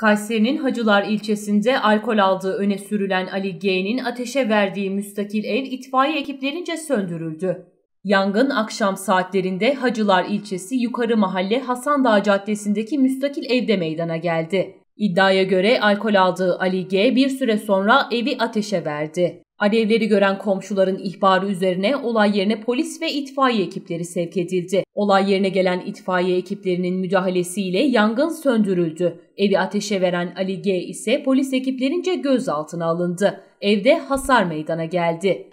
Kayseri'nin Hacılar ilçesinde alkol aldığı öne sürülen Ali G'nin ateşe verdiği müstakil ev itfaiye ekiplerince söndürüldü. Yangın akşam saatlerinde Hacılar ilçesi Yukarı Mahalle Hasan Dağ Caddesi'ndeki müstakil evde meydana geldi. İddiaya göre alkol aldığı Ali G bir süre sonra evi ateşe verdi. Alevleri gören komşuların ihbarı üzerine olay yerine polis ve itfaiye ekipleri sevk edildi. Olay yerine gelen itfaiye ekiplerinin müdahalesiyle yangın söndürüldü. Evi ateşe veren Ali G ise polis ekiplerince gözaltına alındı. Evde hasar meydana geldi.